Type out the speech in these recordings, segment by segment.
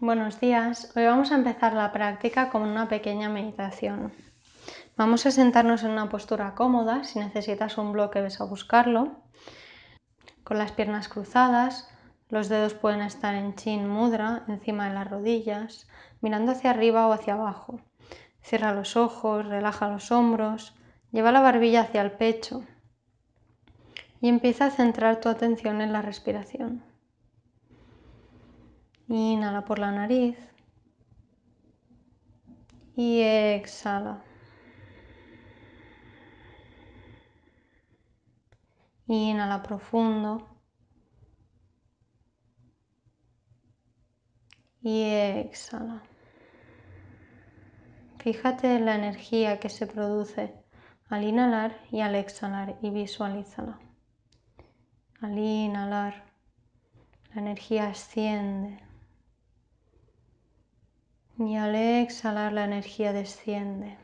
Buenos días, hoy vamos a empezar la práctica con una pequeña meditación. Vamos a sentarnos en una postura cómoda, si necesitas un bloque ves a buscarlo, con las piernas cruzadas, los dedos pueden estar en chin mudra, encima de las rodillas, mirando hacia arriba o hacia abajo. Cierra los ojos, relaja los hombros, lleva la barbilla hacia el pecho y empieza a centrar tu atención en la respiración. Inhala por la nariz y exhala. Inhala profundo y exhala. Fíjate en la energía que se produce al inhalar y al exhalar y visualízala. Al inhalar, la energía asciende y al exhalar la energía desciende.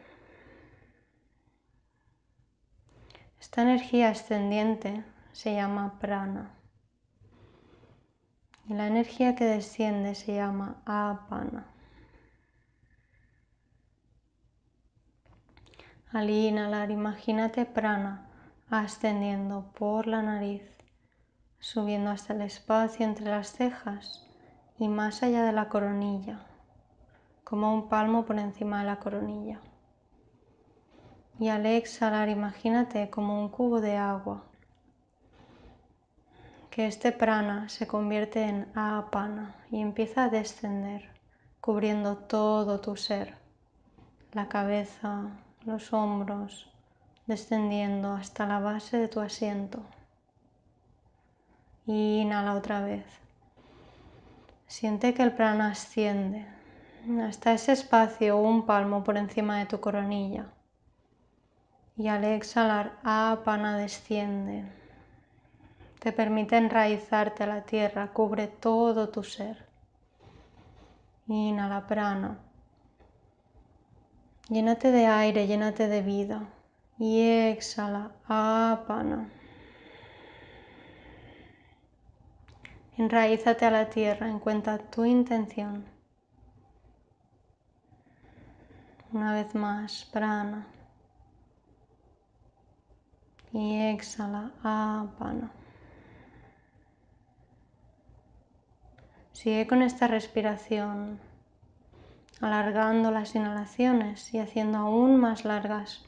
Esta energía ascendiente se llama prana. Y la energía que desciende se llama apana. Al inhalar, imagínate prana ascendiendo por la nariz, subiendo hasta el espacio entre las cejas y más allá de la coronilla como un palmo por encima de la coronilla. Y al exhalar, imagínate como un cubo de agua. Que este prana se convierte en apana y empieza a descender, cubriendo todo tu ser, la cabeza, los hombros, descendiendo hasta la base de tu asiento. Y inhala otra vez. Siente que el prana asciende hasta ese espacio un palmo por encima de tu coronilla. Y al exhalar, apana desciende. Te permite enraizarte a la tierra, cubre todo tu ser. Inhala prana. Llénate de aire, llénate de vida. Y exhala, apana. Enraízate a la tierra, encuentra tu intención. Una vez más, prana. Y exhala, apana. Sigue con esta respiración, alargando las inhalaciones y haciendo aún más largas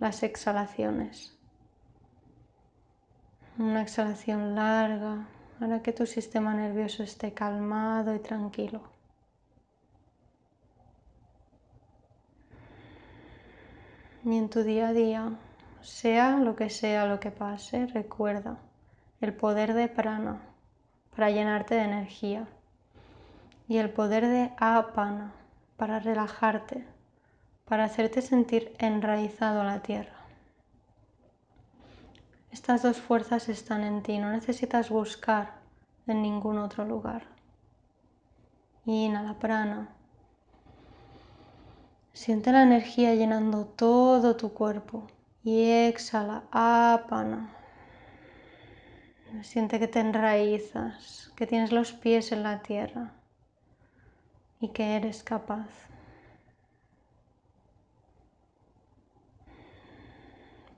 las exhalaciones. Una exhalación larga para que tu sistema nervioso esté calmado y tranquilo. y en tu día a día, sea lo que sea lo que pase, recuerda el poder de prana para llenarte de energía y el poder de apana para relajarte, para hacerte sentir enraizado a la tierra. Estas dos fuerzas están en ti, no necesitas buscar en ningún otro lugar. Inhala prana. Siente la energía llenando todo tu cuerpo y exhala, apana. Siente que te enraizas, que tienes los pies en la tierra y que eres capaz.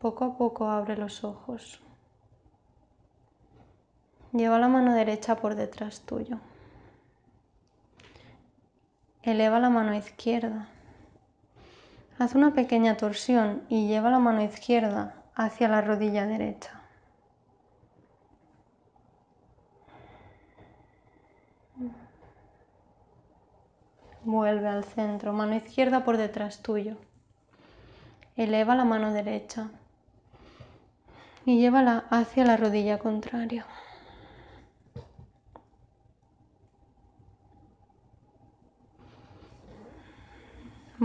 Poco a poco abre los ojos. Lleva la mano derecha por detrás tuyo. Eleva la mano izquierda Haz una pequeña torsión y lleva la mano izquierda hacia la rodilla derecha. Vuelve al centro, mano izquierda por detrás tuyo. Eleva la mano derecha y llévala hacia la rodilla contraria.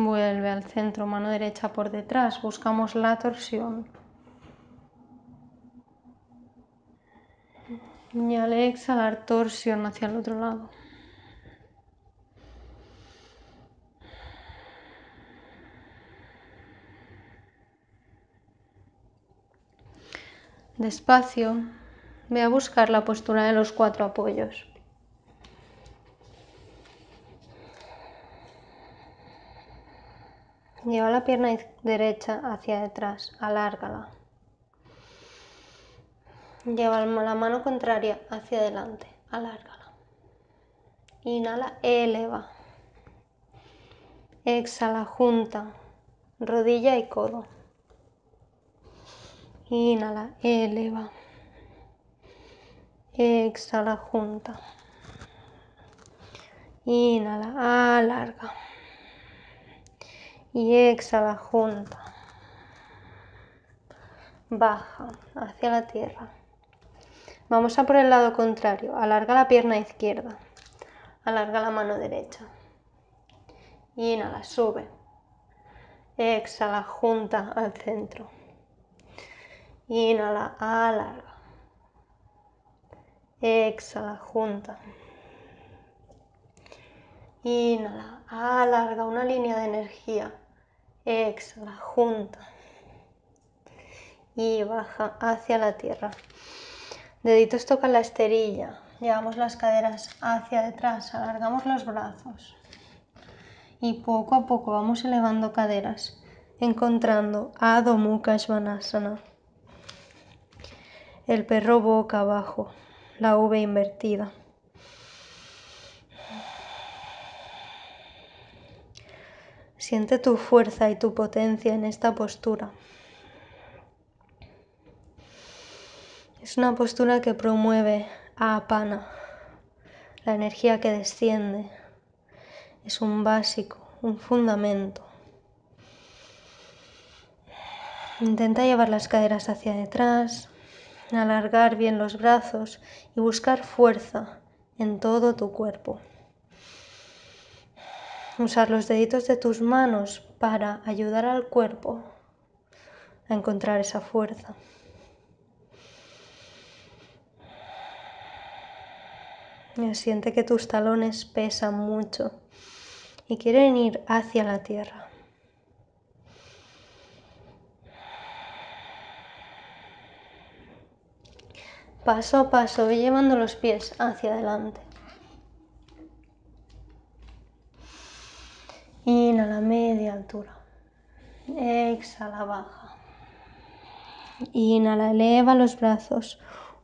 Vuelve al centro, mano derecha por detrás, buscamos la torsión. Y al exhalar, torsión hacia el otro lado. Despacio, voy a buscar la postura de los cuatro apoyos. Lleva la pierna derecha hacia detrás, alárgala. Lleva la mano contraria hacia adelante, alárgala. Inhala, eleva. Exhala, junta, rodilla y codo. Inhala, eleva. Exhala, junta. Inhala, alarga y exhala junta. Baja hacia la tierra. Vamos a por el lado contrario. Alarga la pierna izquierda. Alarga la mano derecha. Inhala, sube. Exhala, junta al centro. Inhala, alarga. Exhala, junta. Inhala, alarga una línea de energía. Exhala, junta. Y baja hacia la tierra. Deditos tocan la esterilla. Llevamos las caderas hacia detrás, alargamos los brazos. Y poco a poco vamos elevando caderas, encontrando Adho Mukha Svanasana. El perro boca abajo, la V invertida. Siente tu fuerza y tu potencia en esta postura. Es una postura que promueve a Apana, la energía que desciende. Es un básico, un fundamento. Intenta llevar las caderas hacia detrás, alargar bien los brazos y buscar fuerza en todo tu cuerpo. Usar los deditos de tus manos para ayudar al cuerpo a encontrar esa fuerza. Eh, siente que tus talones pesan mucho y quieren ir hacia la tierra. Paso a paso, llevando los pies hacia adelante. Exhala, baja. Inhala, eleva los brazos.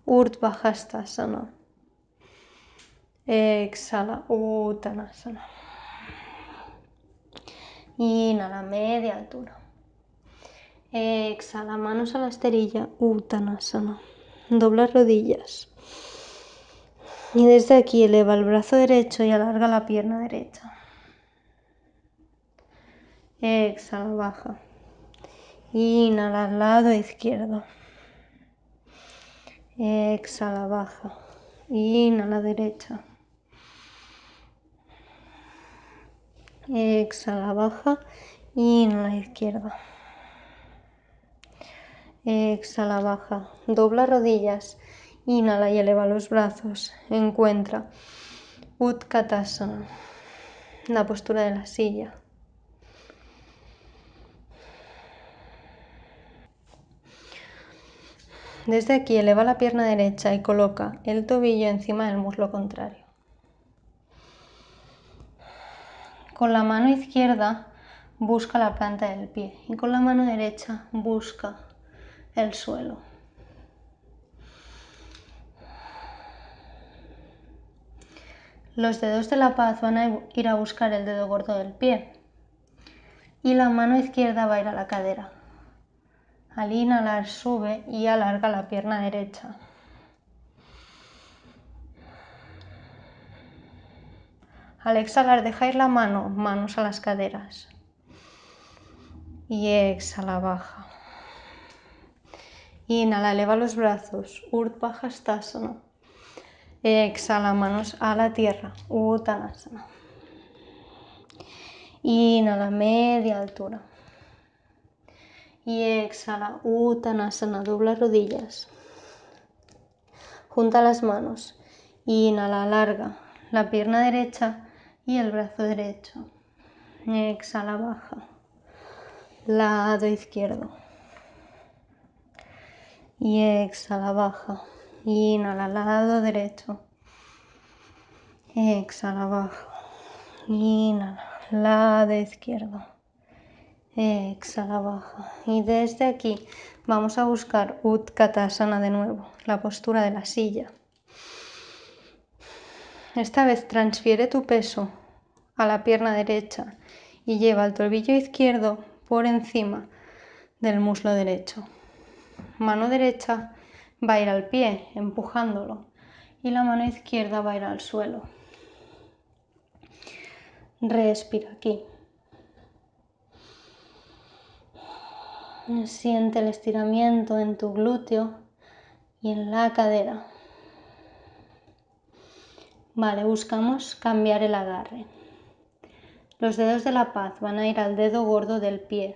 Urdhva Hastasana. Exhala, utanasana, Inhala, media altura. Exhala, manos a la esterilla, utanasana, Dobla rodillas. Y desde aquí eleva el brazo derecho y alarga la pierna derecha. Exhala, baja. Inhala, lado izquierdo. Exhala, baja. Inhala, derecha. Exhala, baja. Inhala, izquierda. Exhala, baja. Dobla rodillas. Inhala y eleva los brazos. Encuentra Utkatasana, la postura de la silla. Desde aquí eleva la pierna derecha y coloca el tobillo encima del muslo contrario. Con la mano izquierda busca la planta del pie y con la mano derecha busca el suelo. Los dedos de la paz van a ir a buscar el dedo gordo del pie y la mano izquierda va a ir a la cadera. Al inhalar sube y alarga la pierna derecha. Al exhalar dejáis la mano, manos a las caderas. Y exhala, baja. Inhala, eleva los brazos. Urdhva Exhala, manos a la tierra. Uttanasana. Inhala, media altura y exhala. Uttanasana, dobla rodillas. Junta las manos. Inhala, larga la pierna derecha y el brazo derecho. Exhala, baja. Lado izquierdo. Y exhala, baja. Inhala, lado derecho. Exhala, baja. Inhala, lado izquierdo exhala baja. Y desde aquí vamos a buscar Utkatasana de nuevo, la postura de la silla. Esta vez transfiere tu peso a la pierna derecha y lleva el tobillo izquierdo por encima del muslo derecho. Mano derecha va a ir al pie, empujándolo, y la mano izquierda va a ir al suelo. Respira aquí. Siente el estiramiento en tu glúteo y en la cadera. Vale, buscamos cambiar el agarre. Los dedos de la paz van a ir al dedo gordo del pie.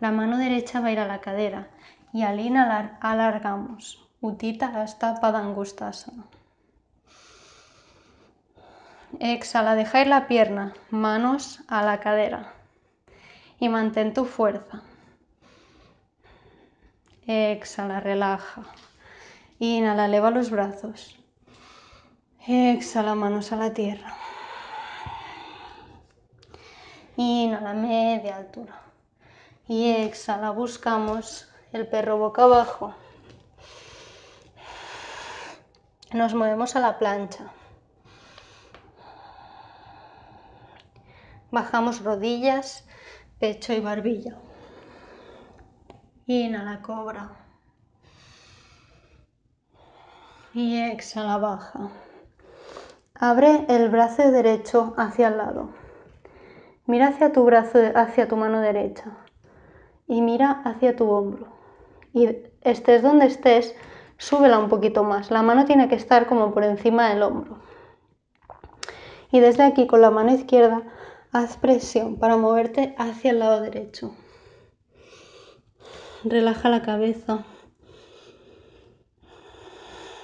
La mano derecha va a ir a la cadera y al inhalar alargamos. Utita hasta angustasa. Exhala, dejáis la pierna, manos a la cadera y mantén tu fuerza. Exhala, relaja. Inhala, eleva los brazos. Exhala, manos a la tierra. Inhala, media altura. Y exhala, buscamos el perro boca abajo. Nos movemos a la plancha. Bajamos rodillas, pecho y barbilla. Inhala, cobra. Y exhala, baja. Abre el brazo derecho hacia el lado. Mira hacia tu brazo, hacia tu mano derecha. Y mira hacia tu hombro. Y estés donde estés, súbela un poquito más. La mano tiene que estar como por encima del hombro. Y desde aquí, con la mano izquierda, haz presión para moverte hacia el lado derecho relaja la cabeza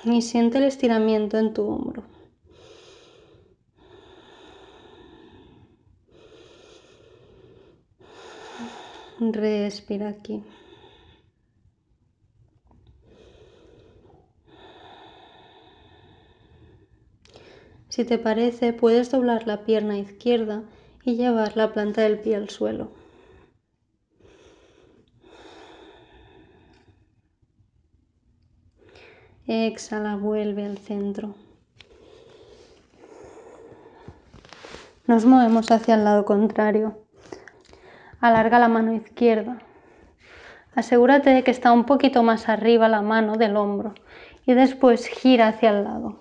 y siente el estiramiento en tu hombro. Respira aquí. Si te parece, puedes doblar la pierna izquierda y llevar la planta del pie al suelo. Exhala, vuelve al centro. Nos movemos hacia el lado contrario. Alarga la mano izquierda. Asegúrate de que está un poquito más arriba la mano del hombro y después gira hacia el lado.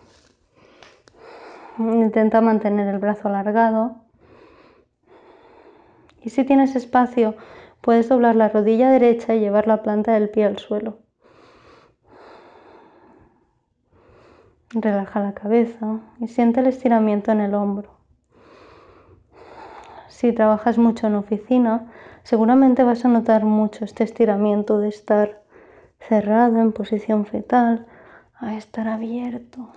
Intenta mantener el brazo alargado. Y si tienes espacio, puedes doblar la rodilla derecha y llevar la planta del pie al suelo. Relaja la cabeza y siente el estiramiento en el hombro. Si trabajas mucho en oficina, seguramente vas a notar mucho este estiramiento de estar cerrado en posición fetal a estar abierto.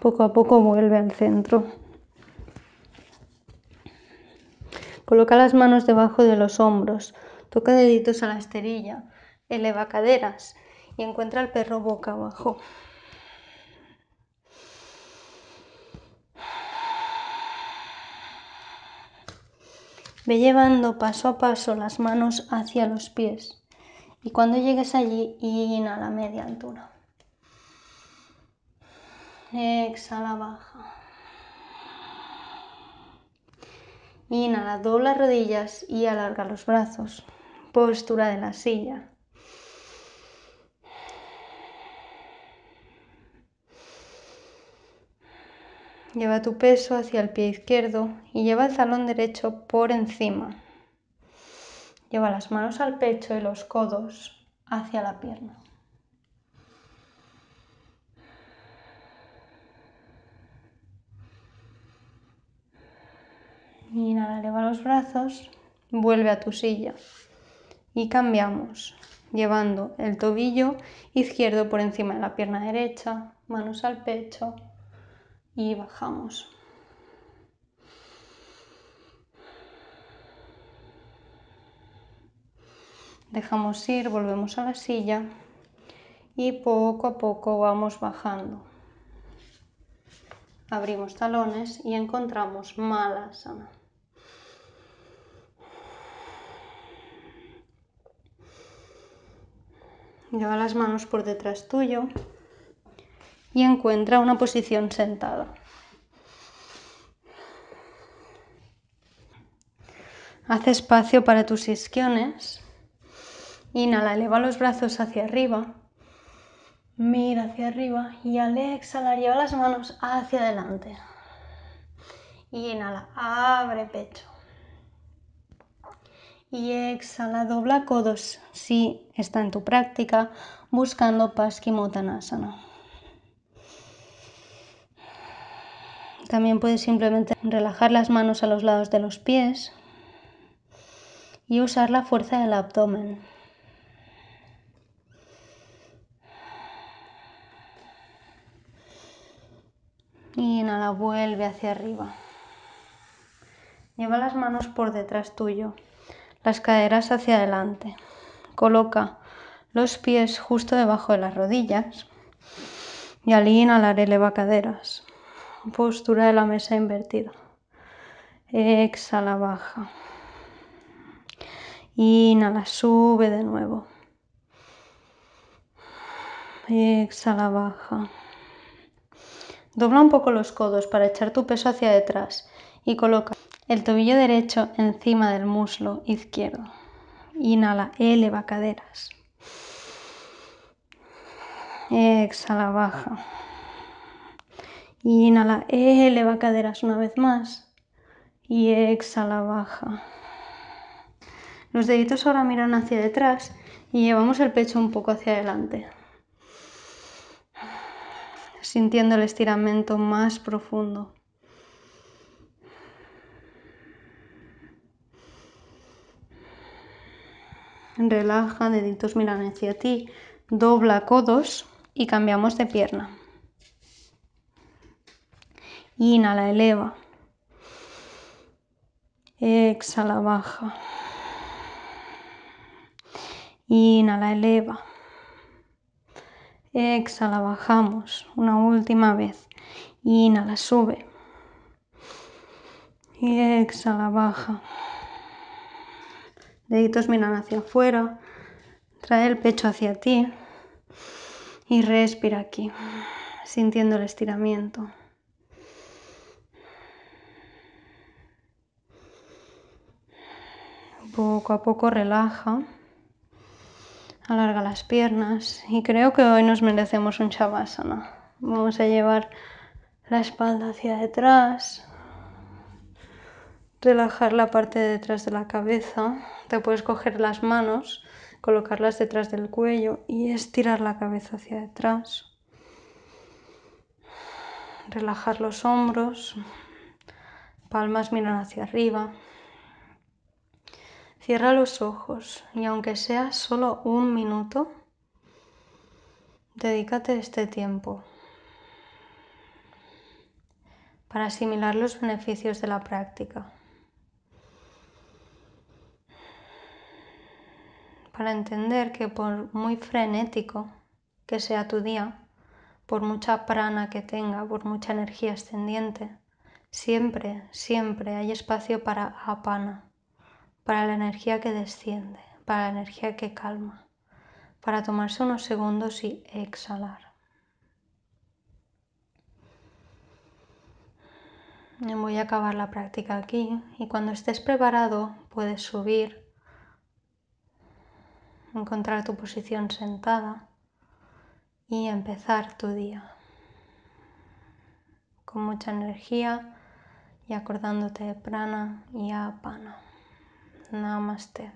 Poco a poco vuelve al centro. Coloca las manos debajo de los hombros, toca deditos a la esterilla, eleva caderas y encuentra al perro boca abajo. Ve llevando paso a paso las manos hacia los pies y cuando llegues allí inhala a media altura. Exhala baja. Inhala, dobla rodillas y alarga los brazos. Postura de la silla. Lleva tu peso hacia el pie izquierdo y lleva el talón derecho por encima. Lleva las manos al pecho y los codos hacia la pierna. Inhala, eleva los brazos, vuelve a tu silla y cambiamos, llevando el tobillo izquierdo por encima de la pierna derecha, manos al pecho, y bajamos. Dejamos ir, volvemos a la silla y poco a poco vamos bajando. Abrimos talones y encontramos malas Lleva las manos por detrás tuyo y encuentra una posición sentada. Haz espacio para tus isquiones. Inhala, eleva los brazos hacia arriba. Mira hacia arriba y al exhalar lleva las manos hacia adelante. Y inhala, abre pecho. Y exhala, dobla codos si está en tu práctica, buscando Paschimottanasana. También puedes simplemente relajar las manos a los lados de los pies y usar la fuerza del abdomen. inhala, vuelve hacia arriba. Lleva las manos por detrás tuyo, las caderas hacia adelante. Coloca los pies justo debajo de las rodillas y al inhalar eleva caderas postura de la mesa invertida. Exhala, baja. Inhala, sube de nuevo. Exhala, baja. Dobla un poco los codos para echar tu peso hacia detrás y coloca el tobillo derecho encima del muslo izquierdo. Inhala, eleva caderas. Exhala, baja inhala, eleva caderas una vez más. Y exhala, baja. Los deditos ahora miran hacia detrás y llevamos el pecho un poco hacia adelante. Sintiendo el estiramiento más profundo. Relaja, deditos miran hacia ti, dobla codos y cambiamos de pierna. Inhala, eleva. Exhala, baja. Inhala, eleva. Exhala, bajamos. Una última vez. Inhala, sube. Y exhala, baja. Deditos miran hacia afuera. Trae el pecho hacia ti. Y respira aquí, sintiendo el estiramiento. poco a poco relaja, alarga las piernas y creo que hoy nos merecemos un shavasana. Vamos a llevar la espalda hacia detrás, relajar la parte de detrás de la cabeza, te puedes coger las manos, colocarlas detrás del cuello y estirar la cabeza hacia detrás. Relajar los hombros, palmas miran hacia arriba. Cierra los ojos y aunque sea solo un minuto, dedícate este tiempo para asimilar los beneficios de la práctica, para entender que por muy frenético que sea tu día, por mucha prana que tenga, por mucha energía ascendiente, siempre, siempre hay espacio para apana para la energía que desciende, para la energía que calma, para tomarse unos segundos y exhalar. Voy a acabar la práctica aquí y cuando estés preparado puedes subir, encontrar tu posición sentada y empezar tu día con mucha energía y acordándote de prana y apana. να είμαστε.